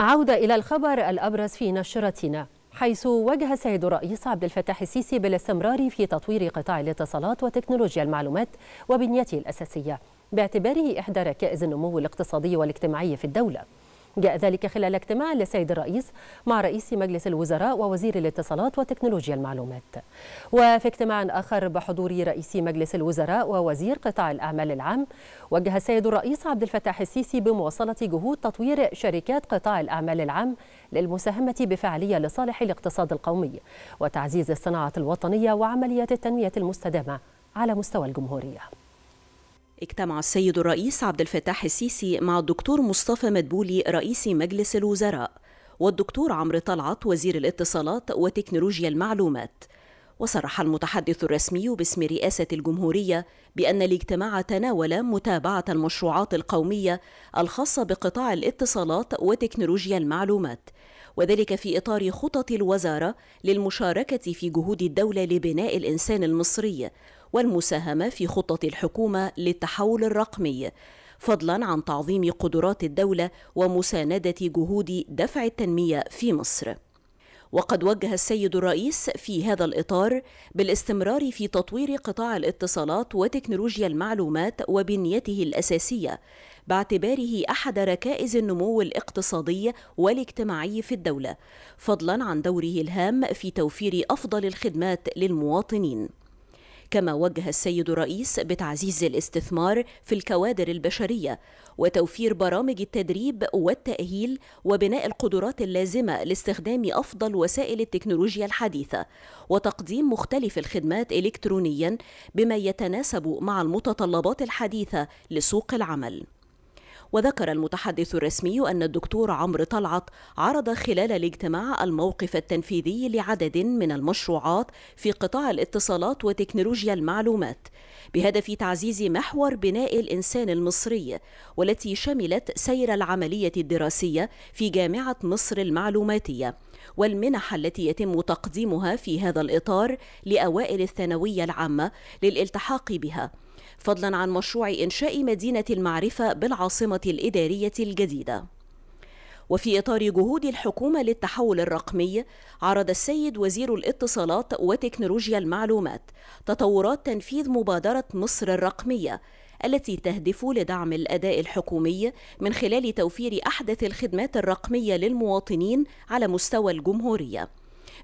عودة إلى الخبر الأبرز في نشرتنا حيث وجه السيد الرئيس عبد الفتاح السيسي بالاستمرار في تطوير قطاع الاتصالات وتكنولوجيا المعلومات وبنيته الأساسية باعتباره إحدى ركائز النمو الاقتصادي والاجتماعي في الدولة جاء ذلك خلال اجتماع للسيد الرئيس مع رئيس مجلس الوزراء ووزير الاتصالات وتكنولوجيا المعلومات وفي اجتماع آخر بحضور رئيس مجلس الوزراء ووزير قطاع الأعمال العام وجه السيد الرئيس عبد الفتاح السيسي بمواصلة جهود تطوير شركات قطاع الأعمال العام للمساهمة بفعالية لصالح الاقتصاد القومي وتعزيز الصناعة الوطنية وعمليات التنمية المستدامة على مستوى الجمهوريه اجتمع السيد الرئيس عبد الفتاح السيسي مع الدكتور مصطفى مدبولي رئيس مجلس الوزراء والدكتور عمرو طلعت وزير الاتصالات وتكنولوجيا المعلومات وصرح المتحدث الرسمي باسم رئاسة الجمهورية بأن الاجتماع تناول متابعة المشروعات القومية الخاصة بقطاع الاتصالات وتكنولوجيا المعلومات وذلك في إطار خطط الوزارة للمشاركة في جهود الدولة لبناء الإنسان المصري والمساهمة في خطة الحكومة للتحول الرقمي فضلا عن تعظيم قدرات الدولة ومساندة جهود دفع التنمية في مصر وقد وجه السيد الرئيس في هذا الإطار بالاستمرار في تطوير قطاع الاتصالات وتكنولوجيا المعلومات وبنيته الأساسية باعتباره أحد ركائز النمو الاقتصادي والاجتماعي في الدولة فضلا عن دوره الهام في توفير أفضل الخدمات للمواطنين كما وجه السيد الرئيس بتعزيز الاستثمار في الكوادر البشرية وتوفير برامج التدريب والتأهيل وبناء القدرات اللازمة لاستخدام أفضل وسائل التكنولوجيا الحديثة وتقديم مختلف الخدمات إلكترونيا بما يتناسب مع المتطلبات الحديثة لسوق العمل وذكر المتحدث الرسمي أن الدكتور عمرو طلعت عرض خلال الاجتماع الموقف التنفيذي لعدد من المشروعات في قطاع الاتصالات وتكنولوجيا المعلومات بهدف تعزيز محور بناء الإنسان المصري والتي شملت سير العملية الدراسية في جامعة مصر المعلوماتية والمنح التي يتم تقديمها في هذا الإطار لأوائل الثانوية العامة للالتحاق بها فضلا عن مشروع إنشاء مدينة المعرفة بالعاصمة الإدارية الجديدة وفي إطار جهود الحكومة للتحول الرقمي عرض السيد وزير الاتصالات وتكنولوجيا المعلومات تطورات تنفيذ مبادرة مصر الرقمية التي تهدف لدعم الأداء الحكومي من خلال توفير أحدث الخدمات الرقمية للمواطنين على مستوى الجمهورية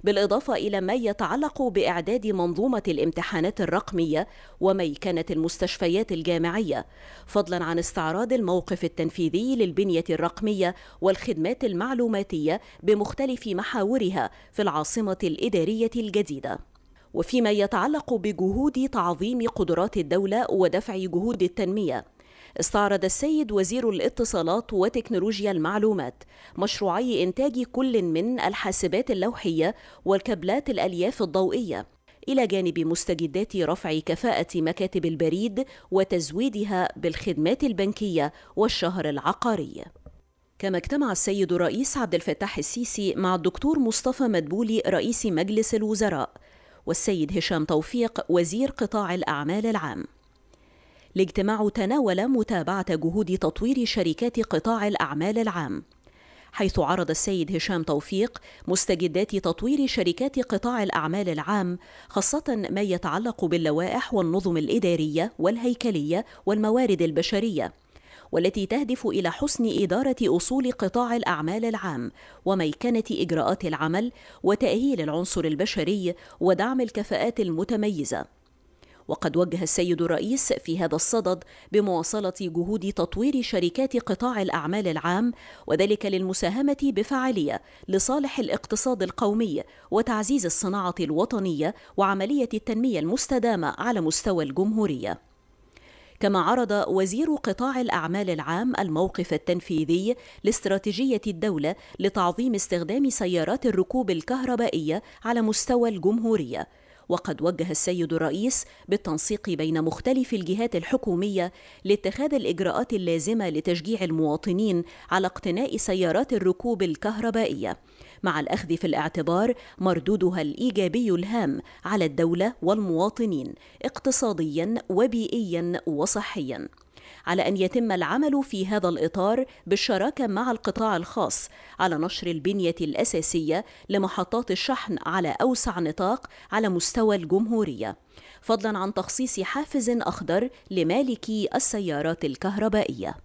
بالإضافة إلى ما يتعلق بإعداد منظومة الامتحانات الرقمية وميكنة المستشفيات الجامعية فضلا عن استعراض الموقف التنفيذي للبنية الرقمية والخدمات المعلوماتية بمختلف محاورها في العاصمة الإدارية الجديدة وفيما يتعلق بجهود تعظيم قدرات الدولة ودفع جهود التنمية استعرض السيد وزير الاتصالات وتكنولوجيا المعلومات مشروعي إنتاج كل من الحاسبات اللوحية والكابلات الألياف الضوئية إلى جانب مستجدات رفع كفاءة مكاتب البريد وتزويدها بالخدمات البنكية والشهر العقاري. كما اجتمع السيد الرئيس عبد الفتاح السيسي مع الدكتور مصطفى مدبولي رئيس مجلس الوزراء والسيد هشام توفيق وزير قطاع الأعمال العام. الاجتماع تناول متابعة جهود تطوير شركات قطاع الأعمال العام حيث عرض السيد هشام توفيق مستجدات تطوير شركات قطاع الأعمال العام خاصة ما يتعلق باللوائح والنظم الإدارية والهيكلية والموارد البشرية والتي تهدف إلى حسن إدارة أصول قطاع الأعمال العام وميكنة إجراءات العمل وتأهيل العنصر البشري ودعم الكفاءات المتميزة وقد وجه السيد الرئيس في هذا الصدد بمواصلة جهود تطوير شركات قطاع الأعمال العام وذلك للمساهمة بفعالية لصالح الاقتصاد القومي وتعزيز الصناعة الوطنية وعملية التنمية المستدامة على مستوى الجمهورية. كما عرض وزير قطاع الأعمال العام الموقف التنفيذي لاستراتيجية الدولة لتعظيم استخدام سيارات الركوب الكهربائية على مستوى الجمهورية وقد وجه السيد الرئيس بالتنسيق بين مختلف الجهات الحكوميه لاتخاذ الاجراءات اللازمه لتشجيع المواطنين على اقتناء سيارات الركوب الكهربائيه مع الاخذ في الاعتبار مردودها الايجابي الهام على الدوله والمواطنين اقتصاديا وبيئيا وصحيا على أن يتم العمل في هذا الإطار بالشراكة مع القطاع الخاص على نشر البنية الأساسية لمحطات الشحن على أوسع نطاق على مستوى الجمهورية فضلا عن تخصيص حافز أخضر لمالكي السيارات الكهربائية